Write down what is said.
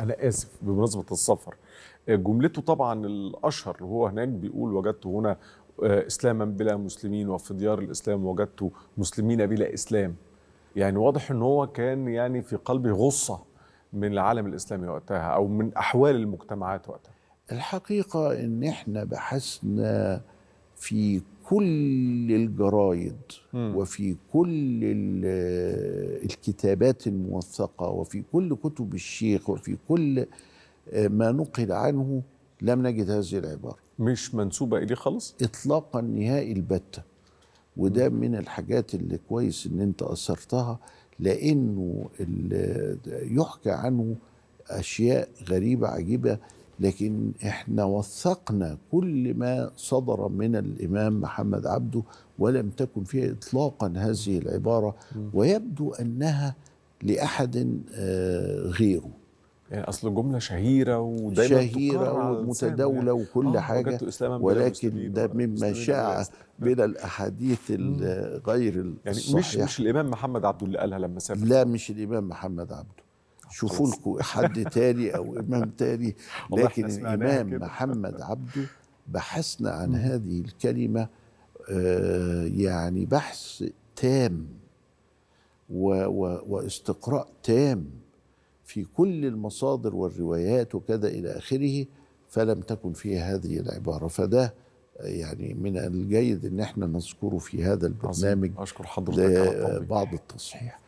انا اسف بمناسبه السفر آه، جملته طبعا الاشهر وهو هناك بيقول وجدت هنا آه، اسلاما بلا مسلمين وفي ديار الاسلام وجدت مسلمين بلا اسلام يعني واضح ان هو كان يعني في قلبه غصه من العالم الاسلامي وقتها او من احوال المجتمعات وقتها الحقيقه ان احنا بحثنا في كل الجرايد وفي كل الكتابات الموثقه وفي كل كتب الشيخ وفي كل آه، ما نقل عنه لم نجد هذه العباره. مش منسوبه اليه خالص؟ اطلاقا نهائي البته. وده من الحاجات اللي كويس ان انت اثرتها لانه آه، يحكى عنه اشياء غريبه عجيبه لكن احنا وثقنا كل ما صدر من الامام محمد عبده ولم تكن فيه اطلاقا هذه العباره ويبدو انها لاحد آه، غيره يعني اصل جمله شهيره ودايما شهيره ومتداوله يعني. وكل آه حاجه ولكن ده مما شاع من الاحاديث غير يعني الصحيحه يعني مش مش الامام محمد عبده اللي قالها لما سافر لا مش الامام محمد عبده شوفوا لكم حد تاني او امام تاني لكن الامام محمد عبده بحثنا عن هذه الكلمه آه، يعني بحث تام و واستقراء تام في كل المصادر والروايات وكذا الى اخره فلم تكن فيها هذه العباره فده يعني من الجيد ان احنا نذكره في هذا البرنامج عظيم. اشكر حضرتك بعض التصحيح